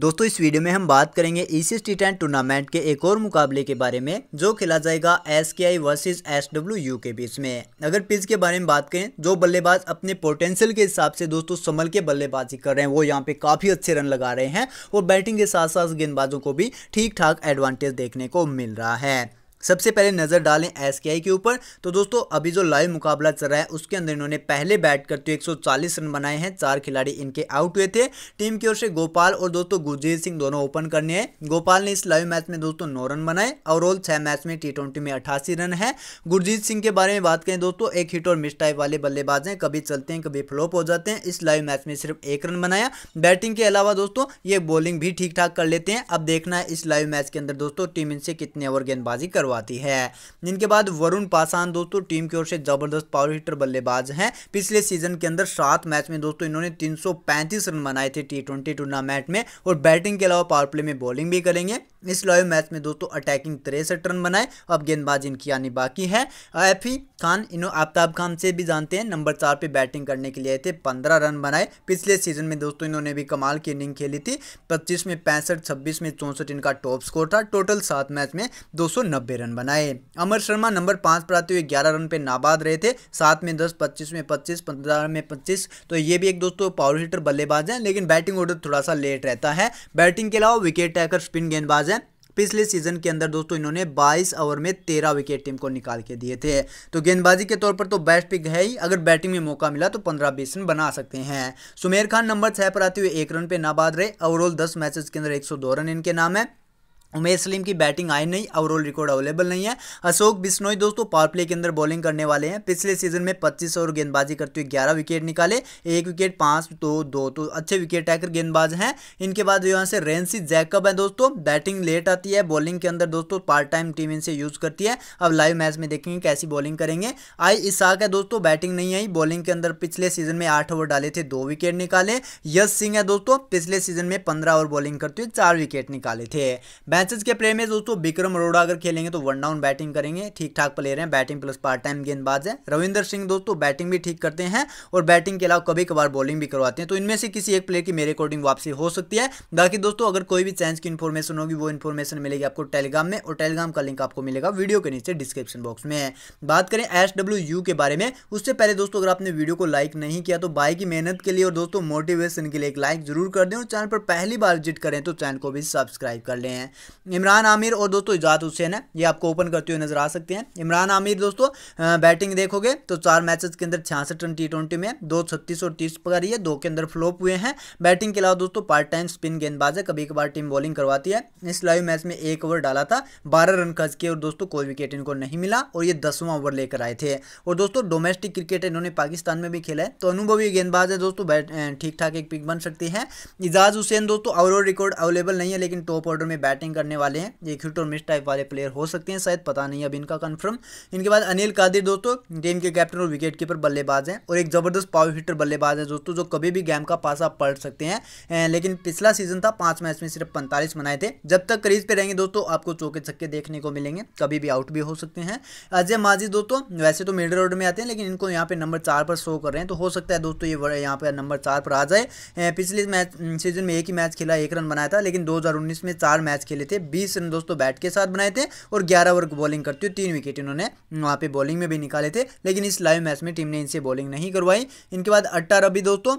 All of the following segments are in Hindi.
दोस्तों इस वीडियो में हम बात करेंगे ईसीएस टी टेन टूर्नामेंट के एक और मुकाबले के बारे में जो खेला जाएगा S K I versus S W U के बीच में अगर पिच के बारे में बात करें जो बल्लेबाज अपने पोटेंशियल के हिसाब से दोस्तों संभल के बल्लेबाजी कर रहे हैं वो यहाँ पे काफ़ी अच्छे रन लगा रहे हैं और बैटिंग के साथ साथ गेंदबाजों को भी ठीक ठाक एडवांटेज देखने को मिल रहा है सबसे पहले नज़र डालें एस के ऊपर तो दोस्तों अभी जो लाइव मुकाबला चल रहा है उसके अंदर इन्होंने पहले बैट करते हुए 140 रन बनाए हैं चार खिलाड़ी इनके आउट हुए थे टीम की ओर से गोपाल और दोस्तों गुरजीत सिंह दोनों ओपन करने हैं गोपाल ने इस लाइव मैच में दोस्तों नौ रन बनाए ओल छः मैच में टी में अठासी रन है गुरजीत सिंह के बारे में बात करें दोस्तों एक हिट और मिस टाइप वाले बल्लेबाज हैं कभी चलते हैं कभी फ्लोप हो जाते हैं इस लाइव मैच में सिर्फ एक रन बनाया बैटिंग के अलावा दोस्तों ये बॉलिंग भी ठीक ठाक कर लेते हैं अब देखना है इस लाइव मैच के अंदर दोस्तों टीम इनसे कितने ओवर गेंदबाजी करवा करवाती है जिनके बाद वरुण पासान दोस्तों टीम की ओर से जबरदस्त पावर हिटर बल्लेबाज हैं पिछले सीजन के अंदर सात मैच में दोस्तों इन्होंने 335 रन बनाए थे टी ट्वेंटी टूर्नामेंट में और बैटिंग के अलावा पावर प्ले में बॉलिंग भी करेंगे इस इसलिए मैच में दोस्तों अटैकिंग तिरसठ रन बनाए अब गेंदबाज इनकी आनी बाकी है एफी खान इन्हों आफ्ताब खान से भी जानते हैं नंबर चार पे बैटिंग करने के लिए आए थे पंद्रह रन बनाए पिछले सीजन में दोस्तों इन्होंने भी कमाल की इनिंग खेली थी पच्चीस में पैंसठ छब्बीस में चौंसठ इनका टॉप स्कोर था टोटल सात मैच में दो रन बनाए अमर शर्मा नंबर पाँच पर आते हुए ग्यारह रन पर नाबाद रहे थे सात में दस पच्चीस में पच्चीस पंद्रह में पच्चीस तो ये भी एक दोस्तों पावर हीटर बल्लेबाज हैं लेकिन बैटिंग ऑर्डर थोड़ा सा लेट रहता है बैटिंग के अलावा विकेट टैकर स्पिन गेंदबाज पिछले सीजन के अंदर दोस्तों इन्होंने 22 ओवर में 13 विकेट टीम को निकाल के दिए थे तो गेंदबाजी के तौर पर तो बेस्ट पिक है ही अगर बैटिंग में मौका मिला तो पंद्रह बीस रन बना सकते हैं सुमेर खान नंबर छह पर आते हुए एक रन पे नाबाद रहे ओवरऑल दस मैचेस के अंदर एक रन इनके नाम है उमेश सलीम की बैटिंग आई नहीं ओवरऑल रिकॉर्ड अवेलेबल नहीं है अशोक बिश्नोई दोस्तों पावर प्ले के अंदर बॉलिंग करने वाले हैं पिछले सीजन में 25 ओवर गेंदबाजी करते हुए 11 विकेट निकाले एक विकेट पाँच तो दो तो अच्छे विकेट टैकर गेंदबाज हैं इनके बाद यहाँ से रेंसी जैकब है दोस्तों बैटिंग लेट आती है बॉलिंग के अंदर दोस्तों पार्ट टाइम टीम इनसे यूज़ करती है अब लाइव मैच में देखेंगे कैसी बॉलिंग करेंगे आई इसाक है दोस्तों बैटिंग नहीं आई बॉलिंग के अंदर पिछले सीजन में आठ ओवर डाले थे दो विकेट निकाले यश सिंह है दोस्तों पिछले सीजन में पंद्रह ओवर बॉलिंग करते हुए चार विकेट निकाले थे मैचेस के प्ले में दोस्तों विक्रम अरोड़ा अगर खेलेंगे तो वन डाउन बैटिंग करेंगे ठीक ठाक प्लेयर हैं बैटिंग प्लस पार्ट टाइम गेंदबाज है रविंदर सिंह दोस्तों बैटिंग भी ठीक करते हैं और बैटिंग के अलावा कभी कभार बॉलिंग भी करवाते हैं तो इनमें से किसी एक प्लेयर की मेरे अकॉर्डिंग वापसी हो सकती है बाकी दोस्तों अगर कोई भी चेंज की इन्फॉर्मेशन होगी वो इन्फॉर्मेशन मिलेगी आपको टेलीग्राम में और टेलीग्राम का लिंक आपको मिलेगा वीडियो के नीचे डिस्क्रिप्शन बॉक्स में है बात करें एस के बारे में उससे पहले दोस्तों अगर आपने वीडियो को लाइक नहीं किया तो भाई की मेहनत के लिए और दोस्तों मोटिवेशन के लिए एक लाइक जरूर कर दें और चैनल पर पहली बार विजिट करें तो चैनल को भी सब्सक्राइब कर लें इमरान आमिर और दोस्तों इजात हुसैन है ये आपको ओपन करते हुए नजर आ सकते हैं इमरान आमिर दोस्तों बैटिंग देखोगे तो चार मैचेस के अंदर छियासठ रन टी ट्वेंटी में दो छत्तीस और तीस पकड़ी है दो के अंदर फ्लोप हुए हैं बैटिंग के अलावा दोस्तों पार्ट टाइम स्पिन गेंदबाज है कभी कभार टीम बॉलिंग करवाती है इस लाइव मैच में एक ओवर डाला था बारह रन खर्च किए और दोस्तों कोई विकेट इनको नहीं मिला और ये दसवां ओवर लेकर आए थे और दोस्तों डोमेस्टिक क्रिकेट इन्होंने पाकिस्तान में भी खेला है तो अनुभवी गेंदबाज है दोस्तों ठीक ठाक एक पिक बन सकती है इजाज हुसैन दोस्तों ओवरऑल रिकॉर्ड अवेलेबल नहीं है लेकिन टॉप ऑर्डर में बैटिंग करने वाले हैं ये हिट और मिस टाइप वाले प्लेयर हो सकते हैं शायद पता नहीं अब इनका कन्फर्म इनके बाद अनिल कादिर दोस्तों टीम के कैप्टन और विकेट कीपर बल्लेबाज हैं और एक ज़बरदस्त पावर हिटर बल्लेबाज है दोस्तों जो कभी भी गेम का पासा पड़ सकते हैं लेकिन पिछला सीजन था पांच मैच में सिर्फ पैंतालीस बनाए थे जब तक करीज पे रहेंगे दोस्तों आपको चौके छक्के देखने को मिलेंगे कभी भी आउट भी हो सकते हैं अजय माजी दोस्तों वैसे तो मिडिल रोड में आते हैं लेकिन इनको यहाँ पे नंबर चार पर शो कर रहे हैं तो हो सकता है दोस्तों ये यहाँ पे नंबर चार पर आ जाए पिछले मैच सीजन में एक ही मैच खेला एक रन बनाया था लेकिन दो में चार मैच खेले थे बीस रन दोस्तों बैट के साथ बनाए थे और ग्यारह ओवर बॉलिंग करते हुए तीन विकेट इन्होंने वहाँ पे बॉलिंग में भी निकाले थे लेकिन इस लाइव मैच में टीम ने इनसे बॉलिंग नहीं करवाई इनके बाद अट्टा रबी दोस्तों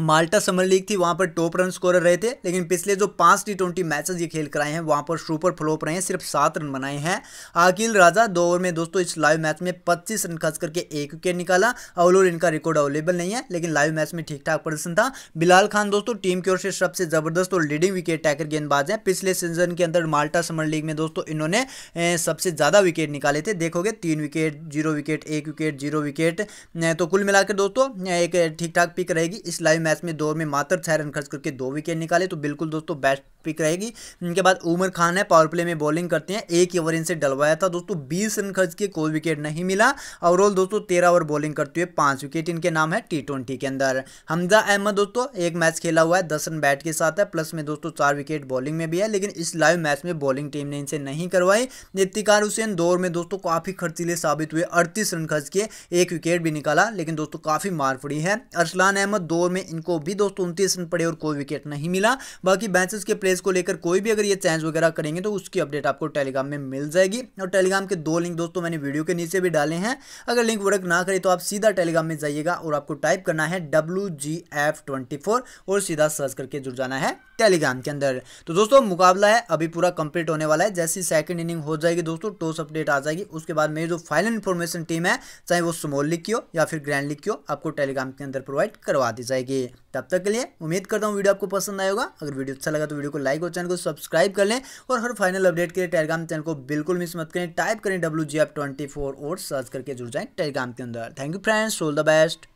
माल्टा समर लीग थी वहाँ पर टॉप रन स्कोरर रहे थे लेकिन पिछले जो पांच टी ट्वेंटी मैचेस ये खेल कराए हैं वहाँ पर सुपर फ्लोप रहे हैं सिर्फ सात रन बनाए हैं आकिल राजा दो ओवर में दोस्तों इस लाइव मैच में पच्चीस रन खर्च करके एक विकेट निकाला ओवर इनका रिकॉर्ड अवेलेबल नहीं है लेकिन लाइव मैच में ठीक ठाक प्रदर्शन था बिलाल खान दोस्तों टीम की ओर से सबसे ज़बरदस्त और लीडिंग विकेट टैकर गेंदबाज हैं पिछले सीजन के अंदर माल्टा समर लीग में दोस्तों इन्होंने सबसे ज़्यादा विकेट निकाले थे देखोगे तीन विकेट जीरो विकेट एक विकेट जीरो विकेट तो कुल मिलाकर दोस्तों एक ठीक ठाक पिक रहेगी इस लाइव मैच में दो में मात्र छह रन खर्च करके दो विकेट निकाले तो बिल्कुल दोस्तों बेस्ट पिक रहेगी इनके बाद उमर खान है पावर प्ले में बॉलिंग करते हैं एक ओवर इनसे डलवाया था दोस्तों बीस रन खर्च के कोई विकेट नहीं मिला और ओवरऑल दोस्तों तेरह ओवर बॉलिंग करते हुए पांच विकेट इनके नाम है टी ट्वेंटी के अंदर हमजा अहमद दोस्तों एक मैच खेला हुआ है दस रन बैट के साथ है प्लस में दोस्तों चार विकेट बॉलिंग में भी है लेकिन इस लाइव मैच में बॉलिंग टीम ने इनसे नहीं करवाई इफ्तिकार हुसैन दौर में दोस्तों काफ़ी खर्चीले साबित हुए अड़तीस रन खर्च के एक विकेट भी निकाला लेकिन दोस्तों काफ़ी मार पड़ी है अरसलान अहमद दौर में इनको भी दोस्तों उनतीस रन पड़े और कोई विकेट नहीं मिला बाकी बैचेस के प्लेयर को लेकर कोई भी अगर ये चेंज वगैरह करेंगे तो उसकी अपडेट आपको टेलीग्राम में मिल जाएगी और टेलीग्राम के दो लिंक दोस्तों मैंने वीडियो के नीचे भी डाले हैं अगर लिंक वर्क ना करें तो आप सीधा टेलीग्राम में जाइएगा और आपको टाइप करना है डब्ल्यू और सीधा सर्च करके जुड़ जाना है टेलीग्राम के अंदर तो दोस्तों मुकाबला है अभी पूरा कंप्लीट होने वाला है जैसी सेकंड इनिंग हो जाएगी दोस्तों टॉस अपडेट आ जाएगी उसके बाद मेरी जो फाइनल इन्फॉर्मेशन टीम है चाहे वो स्मॉल लिख की हो या फिर ग्रैंड लिख की हो आपको टेलीग्राम के अंदर प्रोवाइड करवा दी जाएगी तब तक के लिए उम्मीद करता हूँ वीडियो आपको पसंद आएगा अगर वीडियो अच्छा लगा तो वीडियो को लाइक और चैनल को सब्सक्राइब कर लें और हर फाइनल अपडेट के लिए टेलीग्राम चैनल को बिल्कुल मिस मत करें टाइप करें डब्ल्यू और सर्च करके जुड़ जाएं टेलीग्राम के अंदर thank you friends all the best